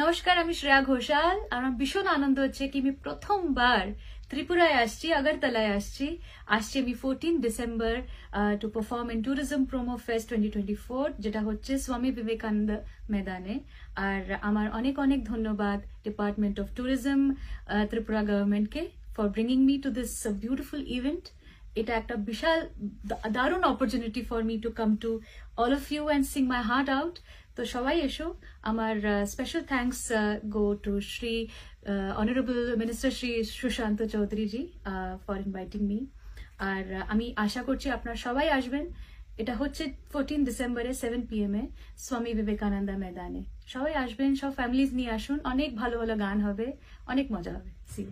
নমস্কার আমি শ্রেয়া ঘোষাল আমার ভীষণ আনন্দ হচ্ছে কি আমি প্রথমবার ত্রিপুরায় আসছি আগরতলায় আসছি আসছি আমি fourteen December to perform in tourism promo fest twenty four যেটা হচ্ছে স্বামী বিবেকানন্দ ময়দানে আর আমার অনেক অনেক ধন্যবাদ ডিপার্টমেন্ট অফ ট্যুরিজম ত্রিপুরা গভর্নমেন্টকে for bringing me to this beautiful event এটা একটা বিশাল দারুণ opportunity for me to come to all of you and sing my heart out তো সবাই এসো আমার special thanks go to Shri honourable minister Shri Sushant চৌধুরীজি for inviting me আর আমি আশা করছি আপনারা সবাই আসবেন এটা হচ্ছে ফোরটিন ডিসেম্বরে সেভেন পি এম এ স্বামী বিবেকানন্দা ময়দানে সবাই আসবেন সব ফ্যামিলিজ নিয়ে আসুন অনেক ভালো ভালো গান হবে অনেক মজা হবে সি